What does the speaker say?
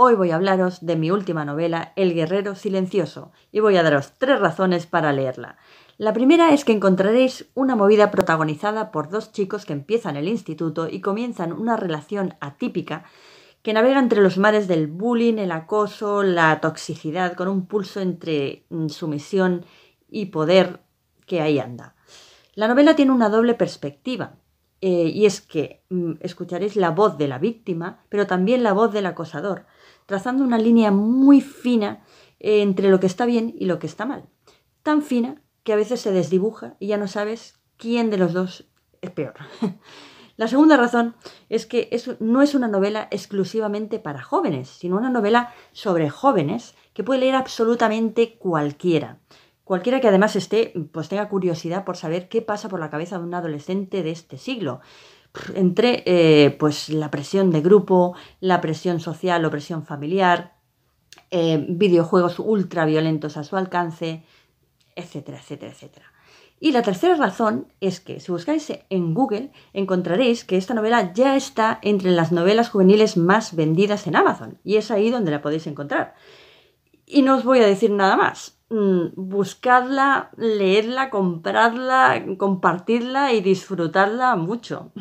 Hoy voy a hablaros de mi última novela, El guerrero silencioso, y voy a daros tres razones para leerla. La primera es que encontraréis una movida protagonizada por dos chicos que empiezan el instituto y comienzan una relación atípica que navega entre los mares del bullying, el acoso, la toxicidad, con un pulso entre mm, sumisión y poder que ahí anda. La novela tiene una doble perspectiva. Eh, y es que mm, escucharéis la voz de la víctima, pero también la voz del acosador, trazando una línea muy fina eh, entre lo que está bien y lo que está mal. Tan fina que a veces se desdibuja y ya no sabes quién de los dos es peor. La segunda razón es que eso no es una novela exclusivamente para jóvenes, sino una novela sobre jóvenes que puede leer absolutamente cualquiera. Cualquiera que además esté, pues tenga curiosidad por saber qué pasa por la cabeza de un adolescente de este siglo. Entre eh, pues la presión de grupo, la presión social o presión familiar, eh, videojuegos videojuegos violentos a su alcance, etcétera, etcétera, etcétera. Y la tercera razón es que si buscáis en Google encontraréis que esta novela ya está entre las novelas juveniles más vendidas en Amazon y es ahí donde la podéis encontrar. Y no os voy a decir nada más. Mm, buscadla, leerla, comprarla, compartirla y disfrutarla mucho.